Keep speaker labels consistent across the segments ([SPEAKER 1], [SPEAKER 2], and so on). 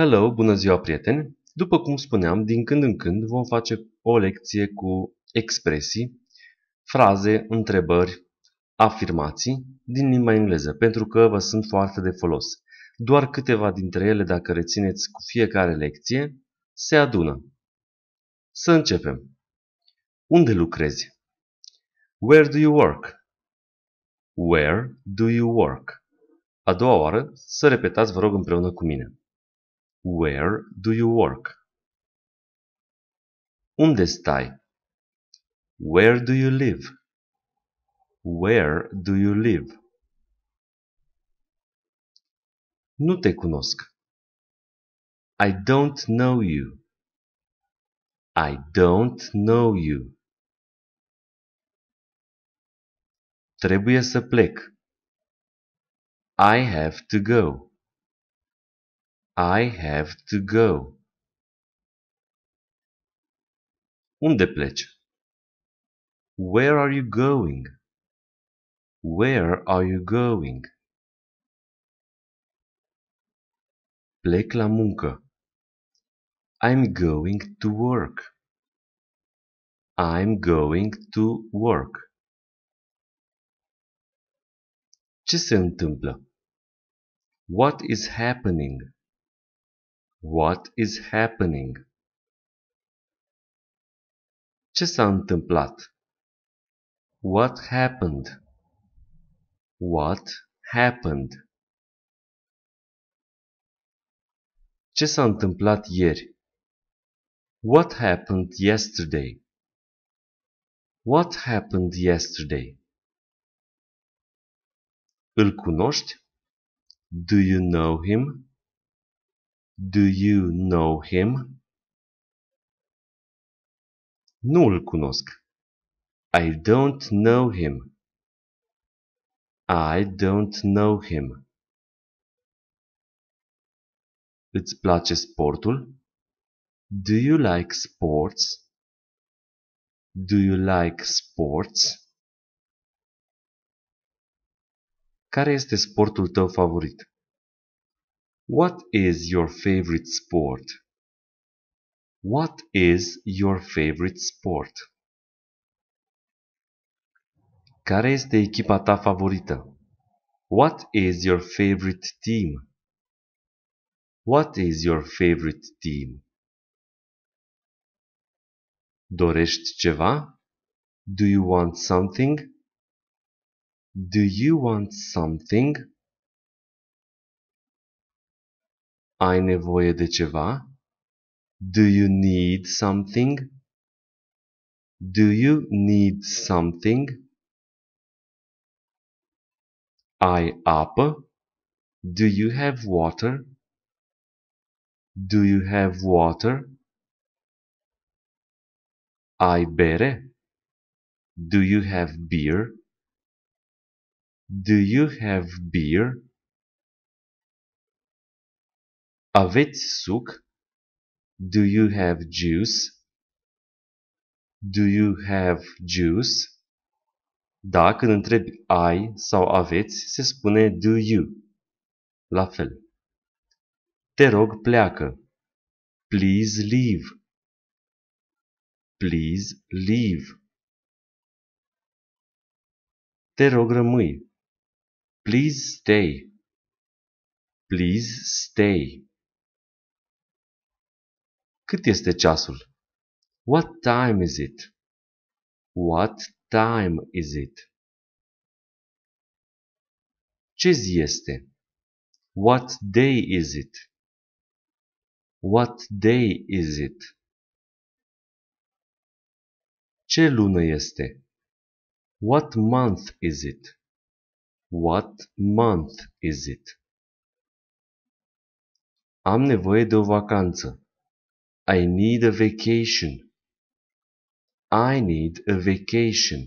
[SPEAKER 1] Hello, bună ziua prieteni! După cum spuneam, din când în când vom face o lecție cu expresii, fraze, întrebări, afirmații din limba engleză, pentru că vă sunt foarte de folos. Doar câteva dintre ele, dacă rețineți cu fiecare lecție, se adună. Să începem. Unde lucrezi? Where do you work? Where do you work? A doua oară, să repetați, vă rog, împreună cu mine. Where do you work? Unde stai? Where do you live? Where do you live? Nu te cunosc. I don't know you. I don't know you. Trebuie să plec. I have to go. I have to go. Unde pleci? Where are you going? Where are you going? Plec la muncă. I'm going to work. I'm going to work. Ce se întâmplă? What is happening? What is happening? Ce s-a întâmplat? What happened? What happened? Ce s-a întâmplat ieri? What happened yesterday? What happened yesterday? Îl cunoști? Do you know him? Do you know him? Nu îl cunosc. I don't know him. I don't know him. Îți place sportul? Do you like sports? Do you like sports? Care este sportul tău favorit? What is your favorite sport? What is your favorite sport? Care este echipa ta favorită? What is your favorite team? What is your favorite team? Dorești ceva? Do you want something? Do you want something? Ai nevoie de ceva? Do you need something? Do you need something? Ai apă? Do you have water? Do you have water? Ai bere? Do you have beer? Do you have beer? Aveți suc? Do you have juice? Do you have juice? Da, când întrebi ai sau aveți, se spune do you. La fel. Te rog, pleacă. Please leave. Please leave. Te rog, rămâi. Please stay. Please stay. Cât este ceasul? What time is it? What time is it? Ce zi este? What day is it? What day is it? Ce lună este? What month is it? What month is it? Am nevoie de o vacanță. I need a vacation. I need a vacation.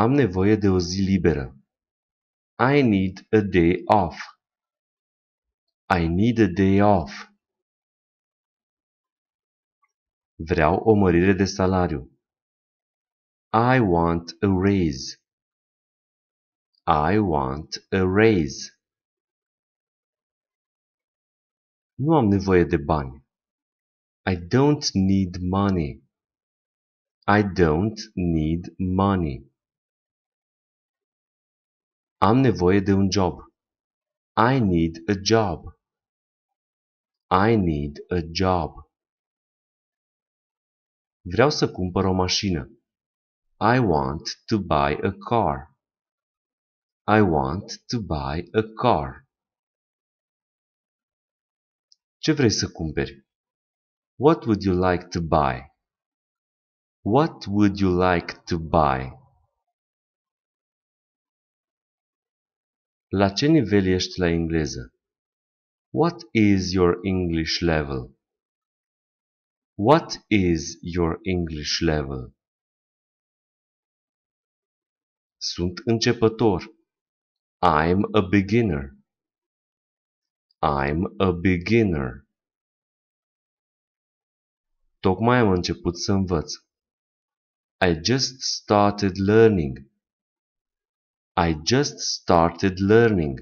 [SPEAKER 1] Am nevoie de o zi liberă. I need a day off. I need a day off. Vreau o mărire de salariu. I want a raise. I want a raise. Nu am nevoie de bani. I don't need money. I don't need money. Am nevoie de un job. I need a job. I need a job. Vreau să cumpăr o mașină. I want to buy a car. I want to buy a car. Ce vrei să cumperi? What would you like to buy? What would you like to buy? La ce nivel ești la engleză? What is your English level? What is your English level? Sunt începător. I'm a beginner. I'm a beginner. Tocmai am început să învăț. I just started learning. I just started learning.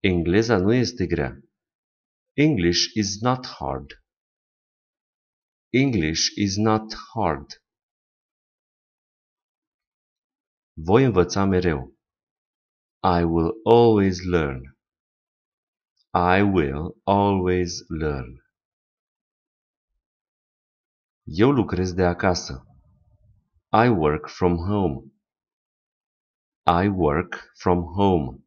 [SPEAKER 1] Engleza nu este grea. English is not hard. English is not hard. Voi învăța mereu. I will always learn. I will always learn. Eu lucrez de acasă. I work from home. I work from home.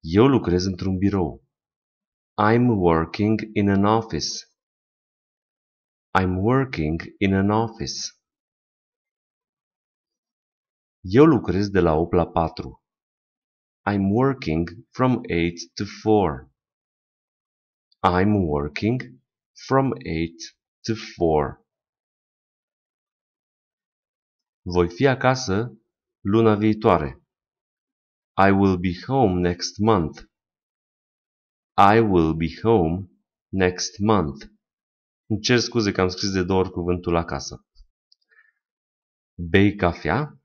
[SPEAKER 1] Eu lucrez într-un birou. I'm working in an office. I'm working in an office. Eu lucrez de la 8 la 4. I'm working from 8 to 4. I'm working from 8 to 4. Voi fi acasă luna viitoare. I will be home next month. I will be home next month. Îmi cer scuze că am scris de două ori cuvântul acasă. Bei cafea?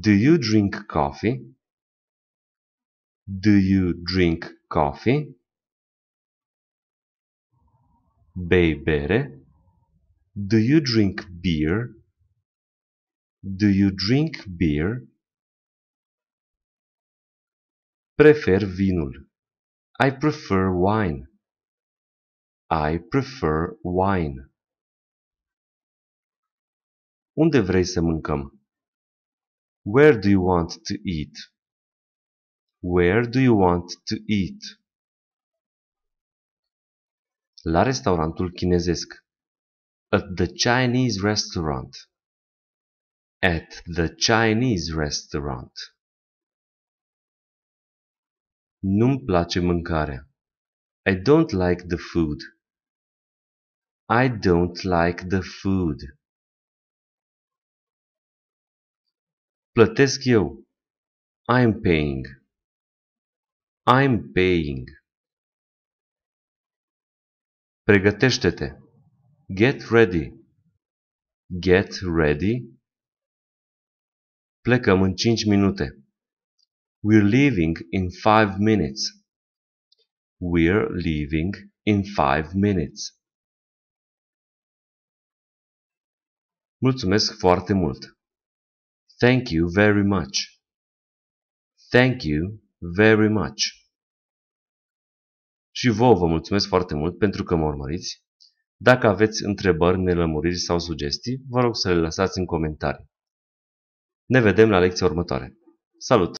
[SPEAKER 1] Do you drink coffee? Do you drink coffee? Bei bere? Do you drink beer? Do you drink beer? Prefer vinul. I prefer wine. I prefer wine. Unde vrei să mâncăm? Where do you want to eat? Where do you want to eat? La restaurantul chinezesc. At the Chinese restaurant. At the Chinese restaurant. Nu-mi place mâncarea. I don't like the food. I don't like the food. Plătesc eu. I'm paying. I'm paying. Pregătește-te. Get ready. Get ready. Plecăm în 5 minute. We're leaving in 5 minutes. We're leaving in 5 minutes. Mulțumesc foarte mult! Thank you very much. Thank you very much. Și vouă vă mulțumesc foarte mult pentru că mă urmăriți. Dacă aveți întrebări, nelămuriri sau sugestii, vă rog să le lăsați în comentarii. Ne vedem la lecția următoare. Salut!